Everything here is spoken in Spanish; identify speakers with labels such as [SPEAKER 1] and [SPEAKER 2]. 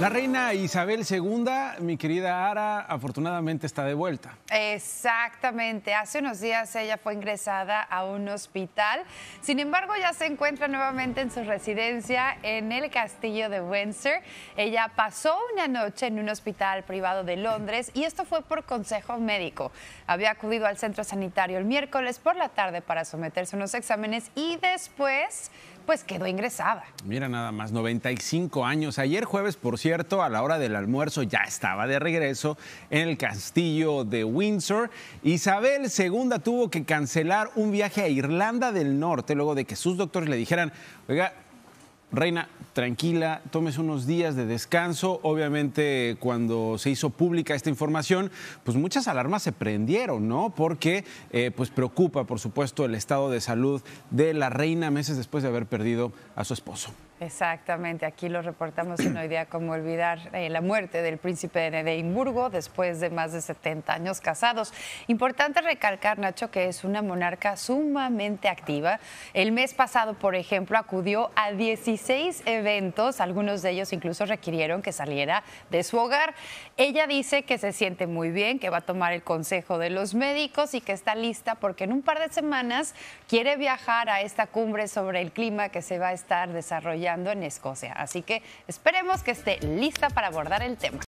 [SPEAKER 1] La reina Isabel II, mi querida Ara, afortunadamente está de vuelta.
[SPEAKER 2] Exactamente. Hace unos días ella fue ingresada a un hospital. Sin embargo, ya se encuentra nuevamente en su residencia en el castillo de Windsor. Ella pasó una noche en un hospital privado de Londres y esto fue por consejo médico. Había acudido al centro sanitario el miércoles por la tarde para someterse a unos exámenes y después pues quedó ingresada.
[SPEAKER 1] Mira nada más, 95 años. Ayer jueves, por cierto, a la hora del almuerzo ya estaba de regreso en el castillo de Windsor. Isabel II tuvo que cancelar un viaje a Irlanda del Norte luego de que sus doctores le dijeran, oiga, Reina, tranquila, tomes unos días de descanso. Obviamente, cuando se hizo pública esta información, pues muchas alarmas se prendieron, ¿no? Porque eh, pues preocupa, por supuesto, el estado de salud de la reina meses después de haber perdido a su esposo.
[SPEAKER 2] Exactamente, aquí lo reportamos en hoy día como olvidar eh, la muerte del príncipe de Edimburgo después de más de 70 años casados. Importante recalcar, Nacho, que es una monarca sumamente activa. El mes pasado, por ejemplo, acudió a 16 eventos, algunos de ellos incluso requirieron que saliera de su hogar. Ella dice que se siente muy bien, que va a tomar el consejo de los médicos y que está lista porque en un par de semanas quiere viajar a esta cumbre sobre el clima que se va a estar desarrollando en Escocia. Así que esperemos que esté lista para abordar el tema.